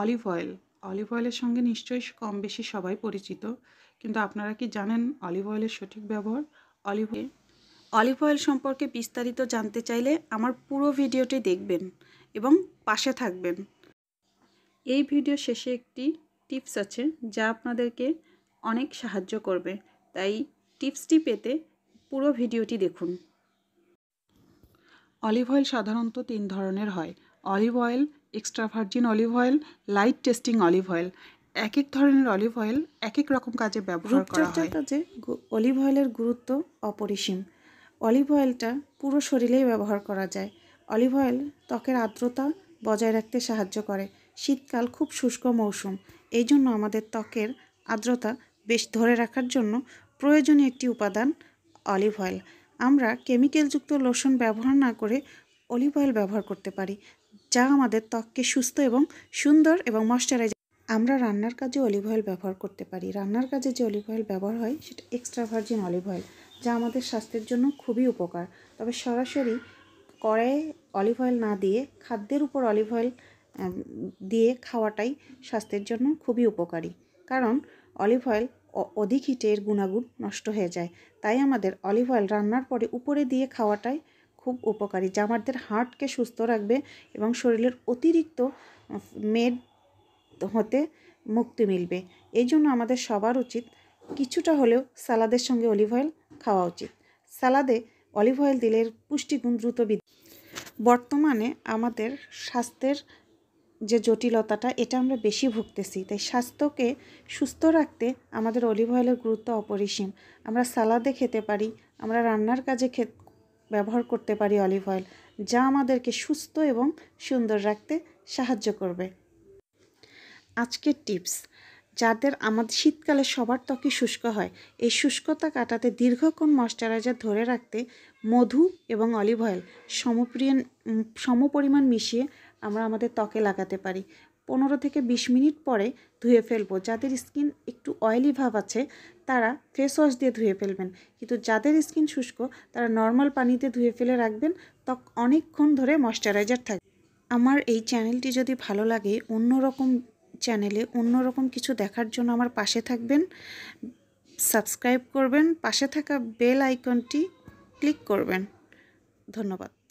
olive oil olive অয়েলের সঙ্গে নিশ্চয়ই কম বেশি সবাই পরিচিত কিন্তু আপনারা কি জানেন অলিভ অয়েলের সঠিক ব্যবহার অলিভ অলিভ অয়েল সম্পর্কে বিস্তারিত জানতে চাইলে আমার পুরো ভিডিওটি দেখবেন এবং পাশে থাকবেন এই ভিডিও শেষে একটি টিপস আছে যা আপনাদেরকে অনেক সাহায্য করবে তাই টিপসটি পেতে পুরো ভিডিওটি দেখুন অলিভ অয়েল সাধারণত তিন ধরনের হয় olive oil extra virgin olive oil light tasting olive oil এক এক ধরনের অলিভ অয়েল এক এক রকম কাজে ব্যবহার করা হয় কাজে অলিভ অয়েলের গুরুত্ব অপরিসীম অলিভ অয়েলটা পুরো শরীরেই ব্যবহার করা যায় অলিভ অয়েল ত্বকের আর্দ্রতা বজায় রাখতে সাহায্য করে শীতকাল খুব শুষ্ক মৌসুম এই জন্য আমাদের ত্বকের আর্দ্রতা বেশ ধরে রাখার জন্য প্রয়োজনীয় একটি উপাদান অলিভ অয়েল আমরা কেমিক্যালযুক্ত লোশন ব্যবহার না করে অলিভ অয়েল ব্যবহার করতে পারি যা আমাদের ত্বককে সুস্থ এবং সুন্দর এবং ময়শ্চারাইজ আমরা রান্নার কাজে অলিভ অয়েল ব্যবহার করতে পারি রান্নার কাজে যে অলিভ অয়েল ব্যবহার হয় সেটা এক্সট্রা ভার্জিন অলিভ অয়েল যা আমাদের স্বাস্থ্যের জন্য খুবই উপকার তবে সরাসরি কড়াইয়ে অলিভ অয়েল না দিয়ে খাদ্যের উপর অলিভ অয়েল দিয়ে খাওয়াটাই স্বাস্থ্যের জন্য খুবই উপকারী কারণ অলিভ অয়েল অধিক হিটের গুণাগুণ নষ্ট হয়ে যায় তাই আমাদের অলিভ অয়েল রান্নার পরে উপরে দিয়ে খাওয়াটাই খুব উপকারী যা আমাদের হার্টকে সুস্থ রাখবে এবং শরীরের অতিরিক্ত মেদ হতে মুক্তি মিলবে এই জন্য আমাদের সবার উচিত কিছুটা হলেও সালাদের সঙ্গে অলিভ অয়েল খাওয়া উচিত সালাদে অলিভ অয়েল দিলে পুষ্টিগুণ দ্রুত বৃদ্ধি বর্তমানে আমাদের স্বাস্থ্যের যে জটিলতাটা এটা আমরা বেশি ভুগতেছি তাই স্বাস্থ্যকে সুস্থ রাখতে আমাদের অলিভ অয়েলের গুরুত্ব অপরিসীম আমরা সালাদে খেতে পারি আমরা রান্নার কাজে ব্যবহার করতে পারি অলিভ অয়েল যা আমাদেরকে সুস্থ এবং সুন্দর রাখতে সাহায্য করবে আজকের টিপস যাদের আমাদের শীতকালে সবার ত্বকই শুষ্ক হয় এই শুষ্কতা কাটাতে দীর্ঘক্ষণ ময়শ্চারাইজার ধরে রাখতে মধু এবং অলিভ অয়েল সমপ্রিয় সমপরিমাণ মিশিয়ে আমরা আমাদের ত্বকে লাগাতে পারি পনেরো থেকে ২০ মিনিট পরে ধুয়ে ফেলবো যাদের স্কিন একটু অয়েলি ভাব আছে তারা ফেস ওয়াশ দিয়ে ধুয়ে ফেলবেন কিন্তু যাদের স্কিন শুষ্ক তারা নর্মাল পানিতে ধুয়ে ফেলে রাখবেন ত্বক অনেকক্ষণ ধরে ময়শ্চারাইজার থাকবে আমার এই চ্যানেলটি যদি ভালো লাগে অন্যরকম চ্যানেলে অন্যরকম কিছু দেখার জন্য আমার পাশে থাকবেন সাবস্ক্রাইব করবেন পাশে থাকা বেল আইকনটি ক্লিক করবেন ধন্যবাদ